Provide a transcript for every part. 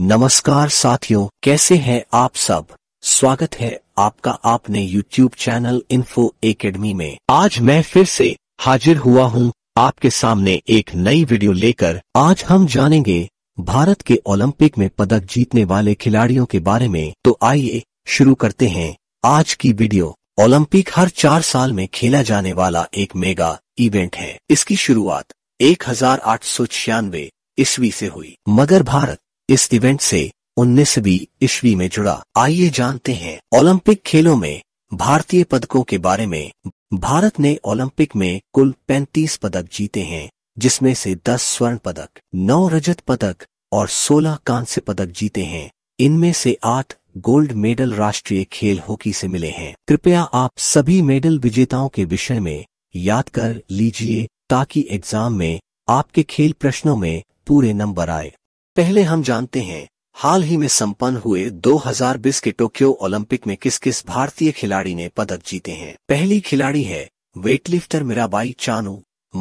नमस्कार साथियों कैसे हैं आप सब स्वागत है आपका आपने YouTube चैनल इन्फो एकेडमी में आज मैं फिर से हाजिर हुआ हूं आपके सामने एक नई वीडियो लेकर आज हम जानेंगे भारत के ओलंपिक में पदक जीतने वाले खिलाड़ियों के बारे में तो आइए शुरू करते हैं आज की वीडियो ओलंपिक हर चार साल में खेला जाने वाला एक मेगा इवेंट है इसकी शुरुआत एक हजार ईस्वी से हुई मगर भारत इस इवेंट से उन्नीसवी ईस्वी में जुड़ा आइए जानते हैं ओलंपिक खेलों में भारतीय पदकों के बारे में भारत ने ओलंपिक में कुल 35 पदक जीते हैं जिसमें से 10 स्वर्ण पदक 9 रजत पदक और 16 कांस्य पदक जीते हैं इनमें से 8 गोल्ड मेडल राष्ट्रीय खेल हॉकी से मिले हैं कृपया आप सभी मेडल विजेताओं के विषय में याद कर लीजिए ताकि एग्जाम में आपके खेल प्रश्नों में पूरे नंबर आए पहले हम जानते हैं हाल ही में संपन्न हुए 2020 के टोक्यो ओलंपिक में किस किस भारतीय खिलाड़ी ने पदक जीते हैं पहली खिलाड़ी है वेटलिफ्टर मीराबाई चानू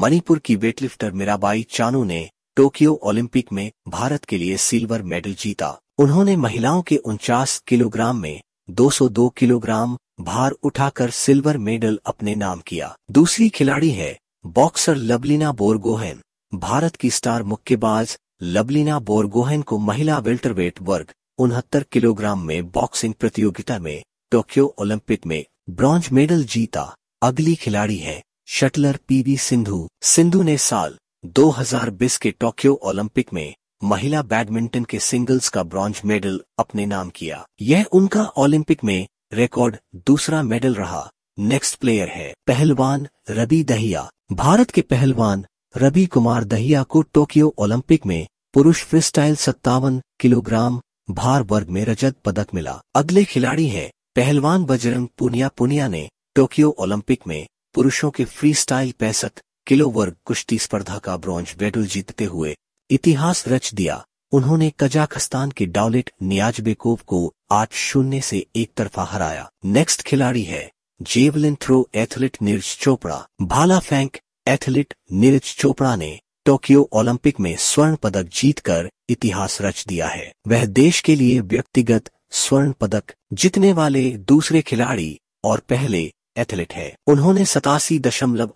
मणिपुर की वेटलिफ्टर मीराबाई चानू ने टोक्यो ओलंपिक में भारत के लिए सिल्वर मेडल जीता उन्होंने महिलाओं के उनचास किलोग्राम में 202 किलोग्राम भार उठाकर सिल्वर मेडल अपने नाम किया दूसरी खिलाड़ी है बॉक्सर लवलीना बोरगोहेन भारत की स्टार मुक्केबाज लवलीना बोरगोहेन को महिला वेल्टरवेट वर्ग उनहत्तर किलोग्राम में बॉक्सिंग प्रतियोगिता में टोक्यो ओलंपिक में ब्रॉन्ज मेडल जीता अगली खिलाड़ी है शटलर पीवी सिंधु सिंधु ने साल 2020 के टोक्यो ओलंपिक में महिला बैडमिंटन के सिंगल्स का ब्रॉन्ज मेडल अपने नाम किया यह उनका ओलंपिक में रिकॉर्ड दूसरा मेडल रहा नेक्स्ट प्लेयर है पहलवान रबी दहिया भारत के पहलवान रवि कुमार दहिया को टोक्यो ओलंपिक में पुरुष फ्रीस्टाइल सत्तावन किलोग्राम भार वर्ग में रजत पदक मिला अगले खिलाड़ी हैं पहलवान बजरंग पुनिया पुनिया ने टोक्यो ओलंपिक में पुरुषों के फ्रीस्टाइल पैंसठ किलो वर्ग कुश्ती स्पर्धा का ब्रॉन्ज मेडल जीतते हुए इतिहास रच दिया उन्होंने कजाखस्तान के डाउलेट नियाजबेकोव को आठ शून्य से एक तरफा हराया नेक्स्ट खिलाड़ी है javelin throw athlete Neeraj Chopra भाला फेंक एथलीट नीरज चोपड़ा ने टोक्यो ओलंपिक में स्वर्ण पदक जीतकर इतिहास रच दिया है वह देश के लिए व्यक्तिगत स्वर्ण पदक जीतने वाले दूसरे खिलाड़ी और पहले एथलीट है उन्होंने सतासी दशमलव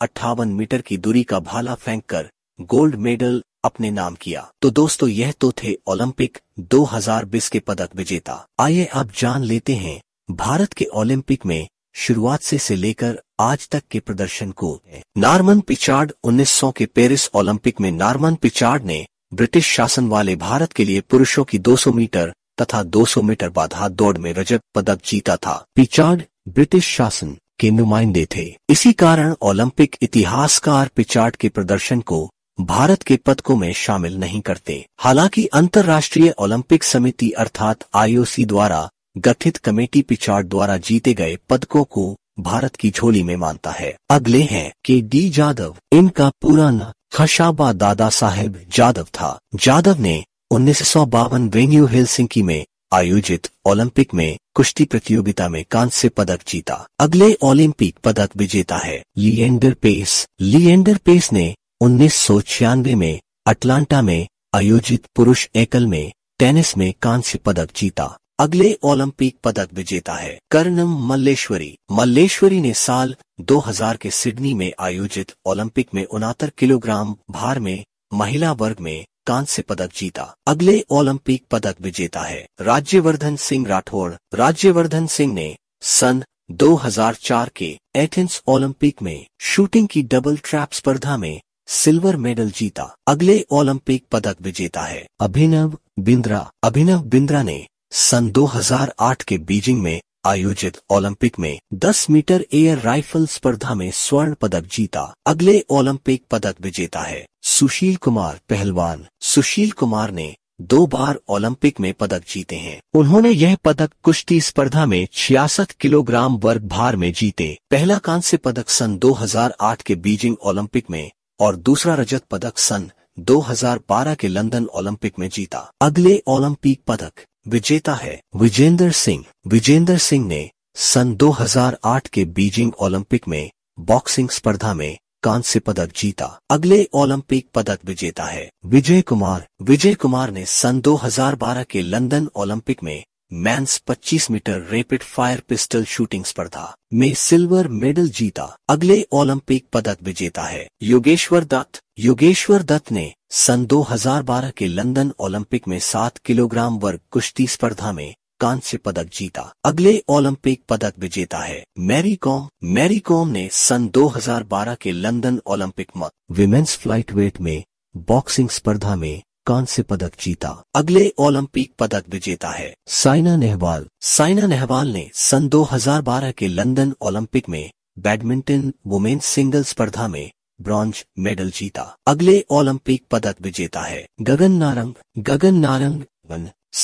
मीटर की दूरी का भाला फेंक कर गोल्ड मेडल अपने नाम किया तो दोस्तों यह तो थे ओलंपिक 2020 के पदक विजेता आइए अब जान लेते हैं भारत के ओलंपिक में शुरुआत से से लेकर आज तक के प्रदर्शन को नार्मन पिचार्ड 1900 के पेरिस ओलंपिक में नार्मन पिचार्ड ने ब्रिटिश शासन वाले भारत के लिए पुरुषों की 200 मीटर तथा 200 मीटर बाधा दौड़ में रजत पदक जीता था पिचार्ड ब्रिटिश शासन के नुमाइंदे थे इसी कारण ओलंपिक इतिहासकार पिचार्ड के प्रदर्शन को भारत के पदकों में शामिल नहीं करते हालांकि अंतर्राष्ट्रीय ओलंपिक समिति अर्थात आईओसी द्वारा गठित कमेटी पिछाड़ द्वारा जीते गए पदकों को भारत की झोली में मानता है अगले हैं के डी जादव इनका पूरा खशाबा दादा साहेब जादव था जादव ने उन्नीस सौ बावन वेन्यू हेलसिंकी में आयोजित ओलंपिक में कुश्ती प्रतियोगिता में कांस्य पदक जीता अगले ओलंपिक पदक विजेता है लियंडर पेस लियंडर पेस ने उन्नीस में अटलांटा में आयोजित पुरुष एकल में टेनिस में कांस्य पदक जीता अगले ओलंपिक पदक विजेता है कर्णम मल्लेश्वरी मल्लेश्वरी ने साल 2000 के सिडनी में आयोजित ओलंपिक में उनहत्तर किलोग्राम भार में महिला वर्ग में कांस्य पदक जीता अगले ओलंपिक पदक विजेता है राज्यवर्धन सिंह राठौड़ राज्यवर्धन सिंह ने सन 2004 के एथेंस ओलंपिक में शूटिंग की डबल ट्रैप स्पर्धा में सिल्वर मेडल जीता अगले ओलंपिक पदक विजेता है अभिनव बिंद्रा अभिनव बिंद्रा ने सन 2008 के बीजिंग में आयोजित ओलंपिक में 10 मीटर एयर राइफल स्पर्धा में स्वर्ण पदक जीता अगले ओलंपिक पदक विजेता है सुशील कुमार पहलवान सुशील कुमार ने दो बार ओलंपिक में पदक जीते हैं उन्होंने यह पदक कुश्ती स्पर्धा में छियासठ किलोग्राम वर्ग भार में जीते पहला कांस्य पदक सन 2008 के बीजिंग ओलंपिक में और दूसरा रजत पदक सन 2012 के लंदन ओलंपिक में जीता अगले ओलंपिक पदक विजेता है विजेंद्र सिंह विजेंद्र सिंह ने सन 2008 के बीजिंग ओलंपिक में बॉक्सिंग स्पर्धा में कांस्य पदक जीता अगले ओलंपिक पदक विजेता है विजय कुमार विजय कुमार ने सन 2012 के लंदन ओलंपिक में men's 25 meter rapid fire pistol shooting स्पर्धा में सिल्वर मेडल जीता अगले ओलंपिक पदक विजेता है योगेश्वर दत्त योगेश्वर दत्त ने सन 2012 के लंदन ओलंपिक में 7 किलोग्राम वर्ग कुश्ती स्पर्धा में कांस्य पदक जीता अगले ओलंपिक पदक विजेता है मैरी कॉम मैरी कॉम ने सन 2012 के लंदन ओलंपिक में विमेन्स फ्लाइट वेट में बॉक्सिंग स्पर्धा में कांस्य पदक जीता अगले ओलंपिक पदक विजेता है साइना नेहवाल साइना नेहवाल ने सन 2012 के लंदन ओलंपिक में बैडमिंटन वुमेन सिंगल स्पर्धा में ब्रॉन्ज मेडल जीता अगले ओलंपिक पदक विजेता है गगन नारंग गगन नारंग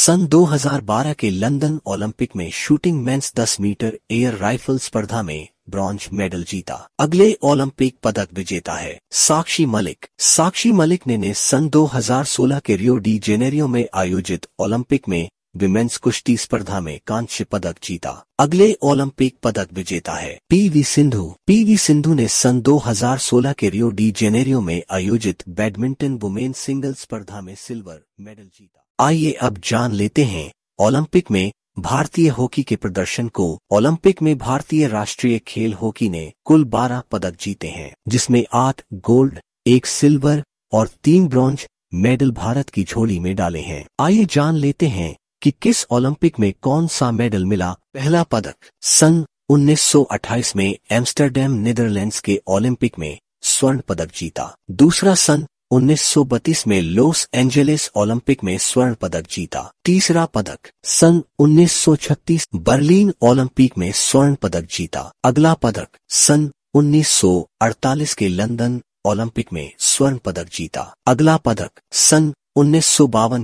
सन 2012 के लंदन ओलंपिक में shooting men's 10 meter air rifle स्पर्धा में ब्रॉन्ज मेडल जीता अगले ओलंपिक पदक विजेता है साक्षी मलिक साक्षी मलिक ने, ने सन 2016 के रियो डी जेनेरियो में आयोजित ओलंपिक में विमेंस कुश्ती स्पर्धा में कांस्य पदक जीता अगले ओलंपिक पदक विजेता है पीवी सिंधु पीवी सिंधु ने सन 2016 के रियो डी जेनेरियो में आयोजित बैडमिंटन वुमेन सिंगल स्पर्धा में सिल्वर मेडल जीता आइए अब जान लेते हैं ओलंपिक में भारतीय हॉकी के प्रदर्शन को ओलंपिक में भारतीय राष्ट्रीय खेल हॉकी ने कुल 12 पदक जीते हैं जिसमें आठ गोल्ड एक सिल्वर और तीन ब्रॉन्ज मेडल भारत की झोली में डाले हैं आइए जान लेते हैं कि किस ओलंपिक में कौन सा मेडल मिला पहला पदक सन 1928 में एम्स्टरडेम नीदरलैंड्स के ओलंपिक में स्वर्ण पदक जीता दूसरा सन 1932 में लॉस एंजेलिस ओलंपिक में स्वर्ण पदक जीता तीसरा पदक सन 1936 बर्लिन ओलंपिक में स्वर्ण पदक जीता अगला पदक सन 1948 के लंदन ओलंपिक में स्वर्ण पदक जीता अगला पदक सन उन्नीस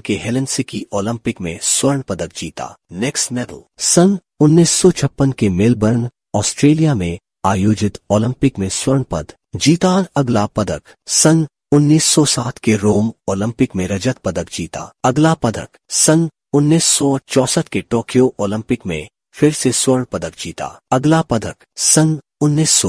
के हेलेंसिकी ओलंपिक में स्वर्ण पदक जीता नेक्स्ट मेडल सन उन्नीस के मेलबर्न ऑस्ट्रेलिया में आयोजित ओलंपिक में स्वर्ण पद जीता अगला पदक सन 1907 के रोम ओलंपिक में रजत पदक जीता अगला पदक सन 1964 के टोक्यो ओलंपिक में फिर से स्वर्ण पदक जीता अगला पदक सन उन्नीस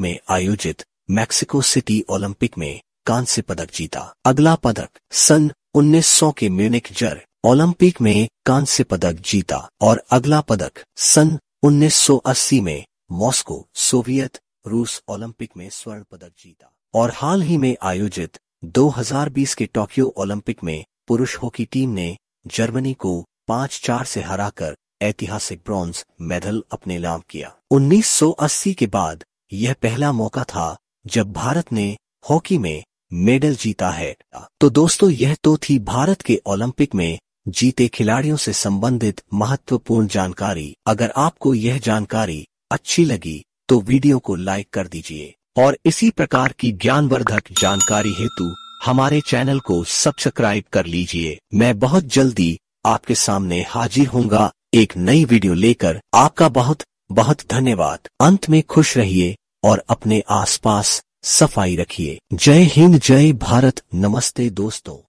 में आयोजित मैक्सिको सिटी ओलंपिक में कांस्य पदक जीता अगला पदक सन 1900 के म्यूनिक जर ओलंपिक में कांस्य पदक जीता और अगला पदक सन 1980 में मॉस्को सोवियत रूस ओलंपिक में स्वर्ण पदक जीता और हाल ही में आयोजित 2020 के टोक्यो ओलंपिक में पुरुष हॉकी टीम ने जर्मनी को पांच चार से हराकर ऐतिहासिक ब्रॉन्ज मेडल अपने नाम किया 1980 के बाद यह पहला मौका था जब भारत ने हॉकी में मेडल जीता है तो दोस्तों यह तो थी भारत के ओलंपिक में जीते खिलाड़ियों से संबंधित महत्वपूर्ण जानकारी अगर आपको यह जानकारी अच्छी लगी तो वीडियो को लाइक कर दीजिए और इसी प्रकार की ज्ञानवर्धक जानकारी हेतु हमारे चैनल को सब्सक्राइब कर लीजिए मैं बहुत जल्दी आपके सामने हाजिर होऊंगा एक नई वीडियो लेकर आपका बहुत बहुत धन्यवाद अंत में खुश रहिए और अपने आसपास सफाई रखिए जय हिंद जय भारत नमस्ते दोस्तों